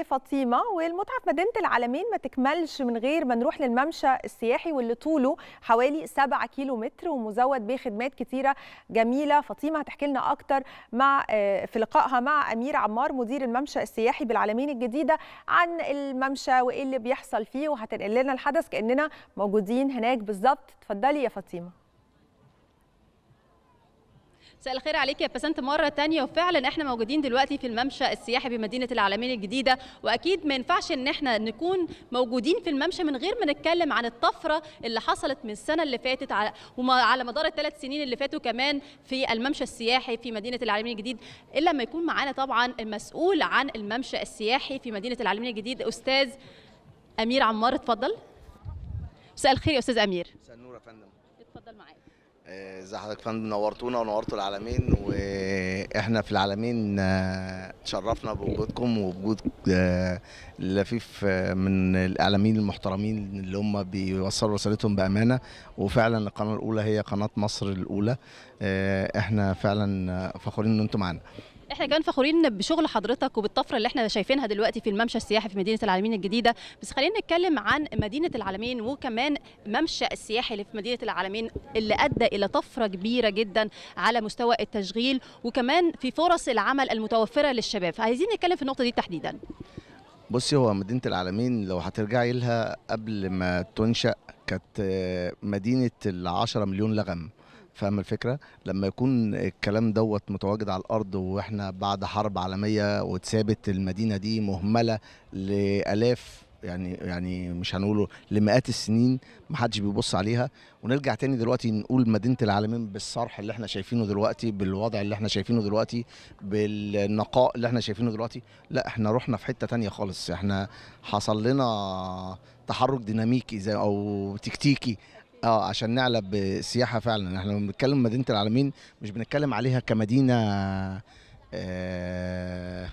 كافيه فاطمه والمتعه في مدينه العالمين ما تكملش من غير ما نروح للممشى السياحي واللي طوله حوالي 7 كيلو متر ومزود بخدمات كتيره جميله فاطمه هتحكي لنا اكتر مع آه، في لقائها مع امير عمار مدير الممشى السياحي بالعالمين الجديده عن الممشى وايه اللي بيحصل فيه وهتنقل لنا الحدث كاننا موجودين هناك بالظبط اتفضلي يا فاطمه مساء الخير عليك يا بسنت مره تانية وفعلا احنا موجودين دلوقتي في الممشى السياحي بمدينه العالمين الجديده واكيد ما ينفعش ان احنا نكون موجودين في الممشى من غير ما نتكلم عن الطفره اللي حصلت من السنه اللي فاتت على وعلى مدار الثلاث سنين اللي فاتوا كمان في الممشى السياحي في مدينه العالمين الجديد الا ما يكون معانا طبعا المسؤول عن الممشى السياحي في مدينه العالمين الجديد استاذ امير عمار اتفضل مساء الخير يا استاذ امير مساء النور يا فندم اتفضل معاك ازي حضرتك فندم نورتونا ونورتوا العالمين واحنا في العالمين آه، تشرفنا بوجودكم وبوجود آه، لفيف آه، من الاعلاميين المحترمين اللي هم بيوصلوا رسالتهم بامانه وفعلا القناه الاولى هي قناه مصر الاولى احنا فعلا فخورين ان انتم معانا احنا كمان فخورين بشغل حضرتك وبالطفره اللي احنا شايفينها دلوقتي في الممشى السياحي في مدينه العالمين الجديده بس خلينا نتكلم عن مدينه العالمين وكمان ممشى السياحي اللي في مدينه العالمين اللي ادى الى طفره كبيره جدا على مستوى التشغيل وكمان في فرص العمل المتوفره للشباب عايزين نتكلم في النقطه دي تحديدا بصي هو مدينه العالمين لو هترجعي لها قبل ما تنشا كانت مدينه ال 10 مليون لغم فاهم الفكره لما يكون الكلام دوت متواجد على الارض واحنا بعد حرب عالميه واتسابت المدينه دي مهمله لالاف يعني يعني مش هنقوله لمئات السنين ما حدش بيبص عليها ونرجع تاني دلوقتي نقول مدينه العالمين بالصرح اللي احنا شايفينه دلوقتي بالوضع اللي احنا شايفينه دلوقتي بالنقاء اللي احنا شايفينه دلوقتي لا احنا رحنا في حته تانية خالص احنا حصل لنا تحرك ديناميكي زي او تكتيكي اه عشان نعلى بسياحه فعلا احنا لما بنتكلم مدينه العالمين مش بنتكلم عليها كمدينه آه،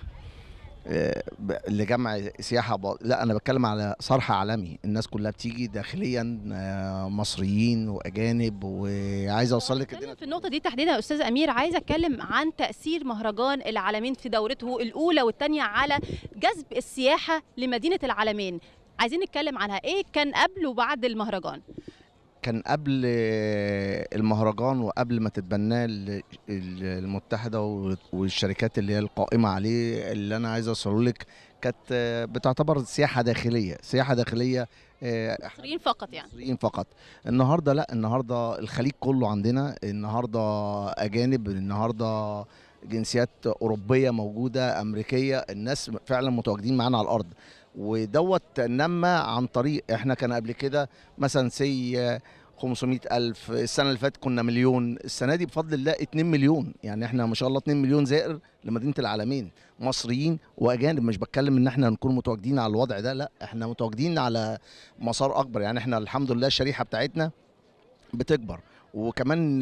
آه، لجمع سياحه ب... لا انا بتكلم على صرح عالمي الناس كلها بتيجي داخليا آه، مصريين واجانب وعايز اوصل لك في النقطه دي تحديدا يا استاذ امير عايزه اتكلم عن تاثير مهرجان العالمين في دورته الاولى والثانيه على جذب السياحه لمدينه العالمين عايزين نتكلم عنها ايه كان قبل وبعد المهرجان كان قبل المهرجان وقبل ما تتبناه المتحده والشركات اللي هي القائمه عليه اللي انا عايز اوصله لك كانت بتعتبر سياحه داخليه سياحه داخليه آه، مصريين فقط يعني مصريين فقط النهارده لا النهارده الخليج كله عندنا النهارده اجانب النهارده جنسيات اوروبيه موجوده امريكيه الناس فعلا متواجدين معانا على الارض ودوت نما عن طريق احنا كان قبل كده مثلا سي 500 ألف السنة اللي فاتت كنا مليون السنة دي بفضل الله 2 مليون يعني احنا ما شاء الله 2 مليون زائر لمدينة العالمين مصريين وأجانب مش بتكلم إن احنا نكون متواجدين على الوضع ده لا احنا متواجدين على مسار أكبر يعني احنا الحمد لله الشريحة بتاعتنا بتكبر وكمان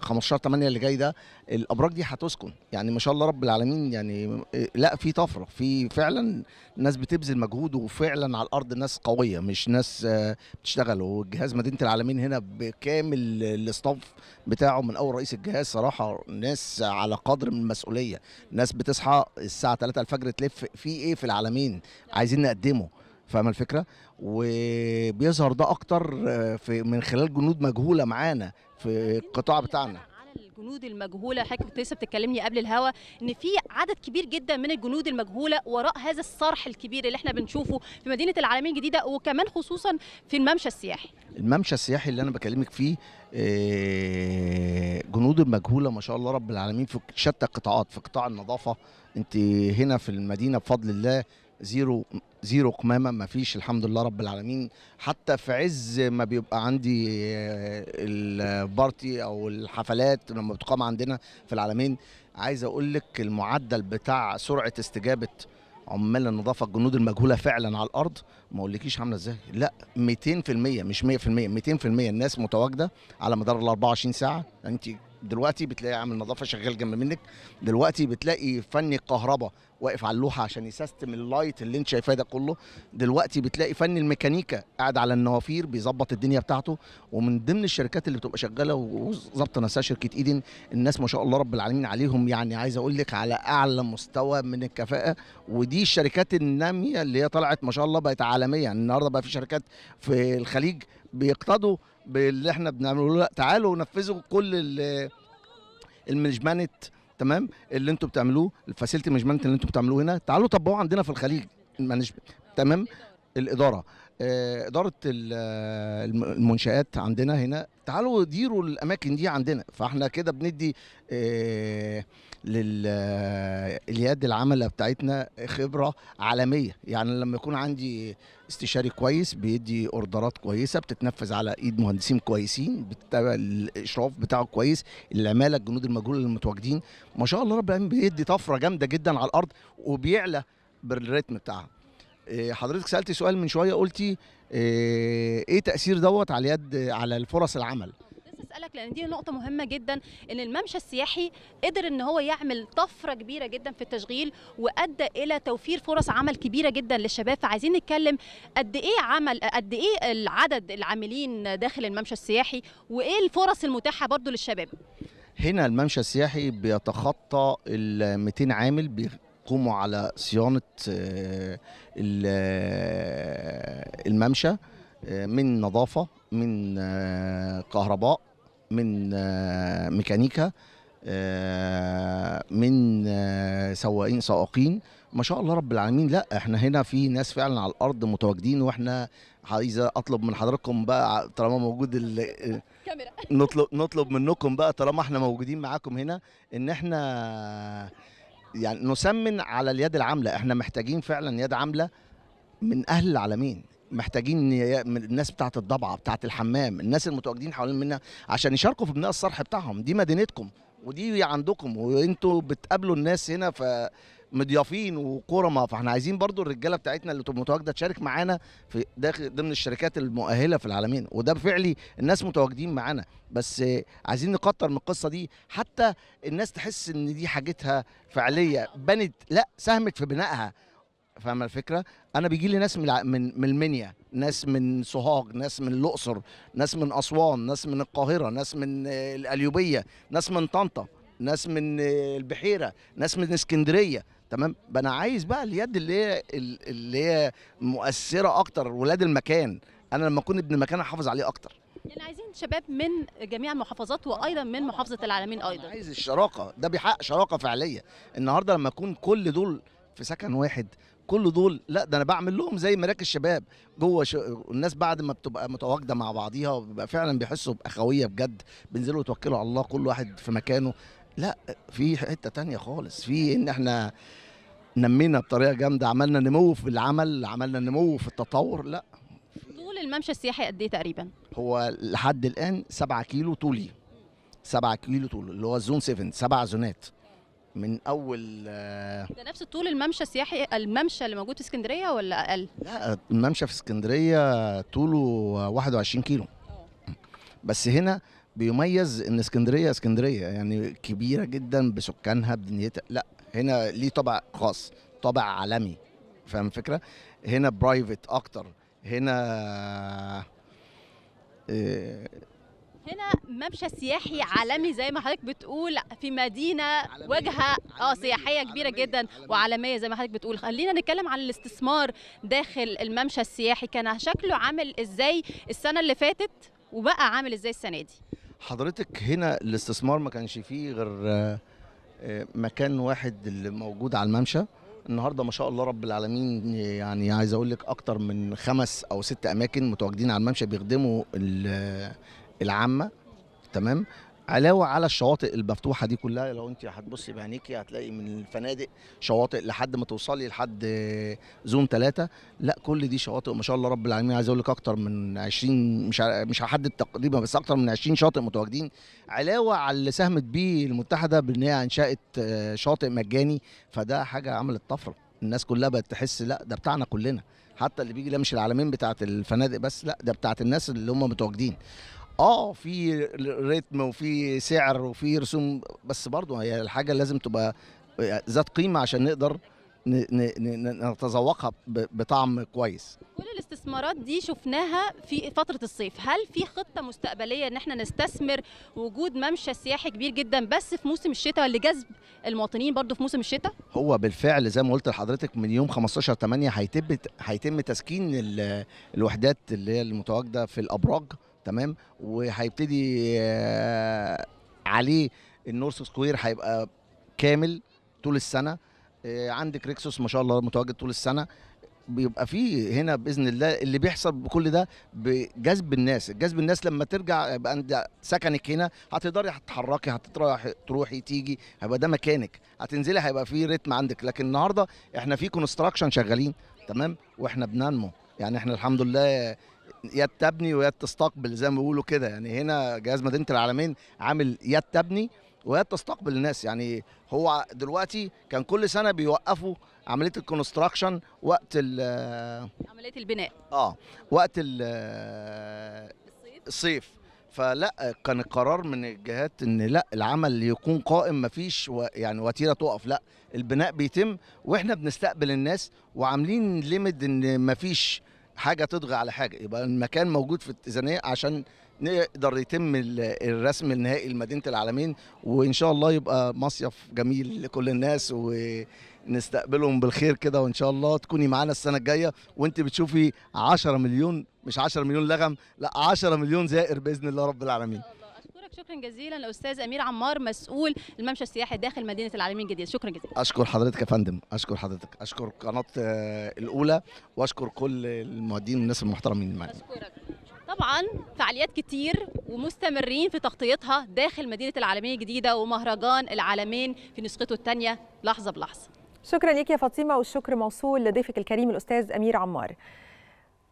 15 آه، 8 اللي جاي ده الابراج دي هتسكن يعني ما شاء الله رب العالمين يعني آه، لا في طفره في فعلا ناس بتبذل مجهود وفعلا على الارض ناس قويه مش ناس آه، بتشتغل وجهاز مدينه العالمين هنا بكامل الاستاف بتاعه من اول رئيس الجهاز صراحه ناس على قدر من المسؤوليه ناس بتصحى الساعه 3 الفجر تلف في ايه في العالمين عايزين نقدمه فاهمه الفكره وبيظهر ده اكتر آه، في من خلال جنود مجهوله معانا في القطاع بتاعنا الجنود المجهوله حضرتك كنت لسه بتتكلمني قبل الهوا ان في عدد كبير جدا من الجنود المجهوله وراء هذا الصرح الكبير اللي احنا بنشوفه في مدينه العالمين الجديده وكمان خصوصا في الممشى السياحي الممشى السياحي اللي انا بكلمك فيه آه، جنود المجهوله ما شاء الله رب العالمين في شتى القطاعات في قطاع النظافه انت هنا في المدينه بفضل الله زيرو زيرو قمامه ما فيش الحمد لله رب العالمين حتى في عز ما بيبقى عندي آه، البارتي او الحفلات لما بتقام عندنا في العالمين عايز اقول لك المعدل بتاع سرعه استجابه عمال النظافه الجنود المجهوله فعلا على الارض ما اقولكيش عامله ازاي لا 200% مش 100% 200% الناس متواجده على مدار ال 24 ساعه انت دلوقتي بتلاقي عامل نظافه شغال جنب منك دلوقتي بتلاقي فني الكهرباء واقف على اللوحه عشان يسيستم اللايت اللي انت شايفاه ده كله دلوقتي بتلاقي فن الميكانيكا قاعد على النوافير بيظبط الدنيا بتاعته ومن ضمن الشركات اللي بتبقى شغاله وظبط نفسها شركه ايدن الناس ما شاء الله رب العالمين عليهم يعني عايز اقول لك على اعلى مستوى من الكفاءه ودي الشركات الناميه اللي هي طلعت ما شاء الله بقت عالميه يعني النهارده بقى في شركات في الخليج بيقتضوا باللي احنا بنعمله تعالوا نفذوا كل المانجمنت تمام اللي انتوا بتعملوه الفاسيلتي مانجمنت اللي انتوا بتعملوه هنا تعالوا طبقوه عندنا في الخليج المانجمنت تمام الاداره آه، اداره المنشات عندنا هنا تعالوا ديروا الاماكن دي عندنا فاحنا كده بندي اه لليد العمل بتاعتنا خبره عالميه يعني لما يكون عندي استشاري كويس بيدي اوردرات كويسه بتتنفذ على ايد مهندسين كويسين بتتابع الاشراف بتاعه كويس العماله الجنود المجهول المتواجدين ما شاء الله رب العالمين بيدي طفره جامده جدا على الارض وبيعلى بالريتم بتاعها آه، حضرتك سالتي سؤال من شويه قلتي آه، ايه تاثير دوت على اليد على الفرص العمل اسالك لان دي نقطه مهمه جدا ان الممشى السياحي قدر ان هو يعمل طفره كبيره جدا في التشغيل وادى الى توفير فرص عمل كبيره جدا للشباب فعايزين نتكلم قد ايه عمل قد ايه العدد العاملين داخل الممشى السياحي وايه الفرص المتاحه برضو للشباب هنا الممشى السياحي بيتخطى ال 200 عامل بيقوموا على صيانه آه، آه، الممشى آه، من نظافه من كهرباء من آه، ميكانيكا آه، من آه، سواقين سائقين ما شاء الله رب العالمين لا احنا هنا في ناس فعلا على الارض متواجدين واحنا عايز اطلب من حضراتكم بقى طالما موجود الكاميرا نطلب نطلب منكم بقى طالما احنا موجودين معاكم هنا ان احنا يعني نسمن على اليد العامله احنا محتاجين فعلا يد عامله من اهل العالمين محتاجين الناس بتاعه الضبعه بتاعه الحمام الناس المتواجدين حوالين منا عشان يشاركوا في بناء الصرح بتاعهم دي مدينتكم ودي عندكم وانتوا بتقابلوا الناس هنا ف مضيافين وكرمه فاحنا عايزين برضو الرجاله بتاعتنا اللي متواجده تشارك معانا في داخل ضمن الشركات المؤهله في العالمين وده فعلي الناس متواجدين معانا بس عايزين نكتر من القصه دي حتى الناس تحس ان دي حاجتها فعليه بنت لا ساهمت في بنائها فاهمه الفكره انا بيجي لي ناس من من من المنيا ناس من سوهاج ناس من الاقصر ناس من اسوان ناس من القاهره ناس من القليوبيه ناس من طنطا ناس من البحيره ناس من اسكندريه تمام بقى انا عايز بقى اليد اللي هي اللي هي مؤثره اكتر ولاد المكان انا لما اكون ابن مكان احافظ عليه اكتر يعني عايزين شباب من جميع المحافظات وايضا من محافظه العالمين ايضا عايز الشراكه ده بيحقق شراكه فعليه النهارده لما يكون كل دول في سكن واحد كل دول لا ده انا بعمل لهم زي مراكز شباب جوه ش... الناس بعد ما بتبقى متواجده مع بعضيها وبيبقى فعلا بيحسوا باخويه بجد بينزلوا يتوكلوا على الله كل واحد في مكانه لا في حته تانية خالص في ان احنا نمينا بطريقه جامده عملنا نمو في العمل عملنا نمو في التطور لا طول الممشى السياحي قد ايه تقريبا هو لحد الان 7 كيلو طولي 7 كيلو طول اللي هو الزون 7 سبع زونات من اول ده نفس طول الممشى السياحي الممشى اللي موجود في اسكندريه ولا اقل؟ لا الممشى في اسكندريه طوله 21 كيلو اه. بس هنا بيميز ان اسكندريه اسكندريه يعني كبيره جدا بسكانها بدنيتها لا هنا ليه طابع خاص طابع عالمي فاهم الفكره؟ هنا برايفت اكتر هنا آه، هنا ممشى سياحي عالمي زي ما حضرتك بتقول في مدينه عالمية. وجهه اه سياحيه كبيره عالمية. جدا عالمية. وعالميه زي ما حضرتك بتقول خلينا نتكلم عن الاستثمار داخل الممشى السياحي كان شكله عامل ازاي السنه اللي فاتت وبقى عامل ازاي السنه دي حضرتك هنا الاستثمار ما كانش فيه غير آه، مكان واحد اللي موجود على الممشى النهارده ما شاء الله رب العالمين يعني عايز اقول لك اكتر من خمس او ست اماكن متواجدين على الممشى بيخدموا العامه تمام علاوه على الشواطئ المفتوحه دي كلها لو انت هتبصي بعينيكي هتلاقي من الفنادق شواطئ لحد ما توصلي لحد زون ثلاثة لا كل دي شواطئ ما شاء الله رب العالمين عايز اقول لك اكتر من 20 مش مش هحدد تقريبا بس اكتر من 20 شاطئ متواجدين علاوه على اللي ساهمت بيه المتحده بان هي انشات آه، شاطئ مجاني فده حاجه عملت طفره الناس كلها بقت تحس لا ده بتاعنا كلنا حتى اللي بيجي لا مش العالمين بتاعت الفنادق بس لا ده بتاعت الناس اللي هم متواجدين اه في ريتم وفي سعر وفي رسوم بس برضه هي الحاجه لازم تبقى آه، ذات قيمه عشان نقدر نتذوقها بطعم كويس كل الاستثمارات دي شفناها في فترة الصيف هل في خطة مستقبلية ان احنا نستثمر وجود ممشى سياحي كبير جدا بس في موسم الشتاء لجذب المواطنين برضو في موسم الشتاء هو بالفعل زي ما قلت لحضرتك من يوم 15 8 هيتم هيتم تسكين الوحدات اللي هي المتواجدة في الأبراج تمام وهيبتدي آه، عليه النورث سكوير هيبقى كامل طول السنه آه، عندك ريكسوس ما شاء الله متواجد طول السنه بيبقى فيه هنا باذن الله اللي بيحصل بكل ده بجذب الناس جذب الناس لما ترجع يبقى انت سكنك هنا هتقدري تتحركي هتروحي تروحي تيجي هيبقى ده مكانك هتنزلي هيبقى فيه ريتم عندك لكن النهارده احنا في كونستراكشن شغالين تمام واحنا بننمو يعني احنا الحمد لله يد تبني ويد تستقبل زي ما بيقولوا كده يعني هنا جهاز مدينه العالمين عامل يد تبني ويد تستقبل الناس يعني هو دلوقتي كان كل سنه بيوقفوا عمليه الكونستراكشن وقت ال عمليه البناء اه وقت الصيف الصيف فلا كان القرار من الجهات ان لا العمل يكون قائم مفيش و يعني وتيره تقف لا البناء بيتم واحنا بنستقبل الناس وعاملين ليميت ان مفيش حاجه تطغي على حاجه يبقى المكان موجود في التزانيه عشان نقدر يتم الرسم النهائي لمدينه العالمين وان شاء الله يبقى مصيف جميل لكل الناس ونستقبلهم بالخير كده وان شاء الله تكوني معانا السنه الجايه وانت بتشوفي 10 مليون مش 10 مليون لغم لا 10 مليون زائر باذن الله رب العالمين حضرتك شكرا جزيلا الاستاذ امير عمار مسؤول الممشى السياحي داخل مدينه العالمين الجديده شكرا جزيلا اشكر حضرتك يا فندم اشكر حضرتك اشكر قناه آه، الاولى واشكر كل المعدين والناس المحترمين معايا اشكرك طبعا فعاليات كتير ومستمرين في تغطيتها داخل مدينه العالمين الجديده ومهرجان العالمين في نسخته الثانيه لحظه بلحظه شكرا ليك يا فاطمه والشكر موصول لضيفك الكريم الاستاذ امير عمار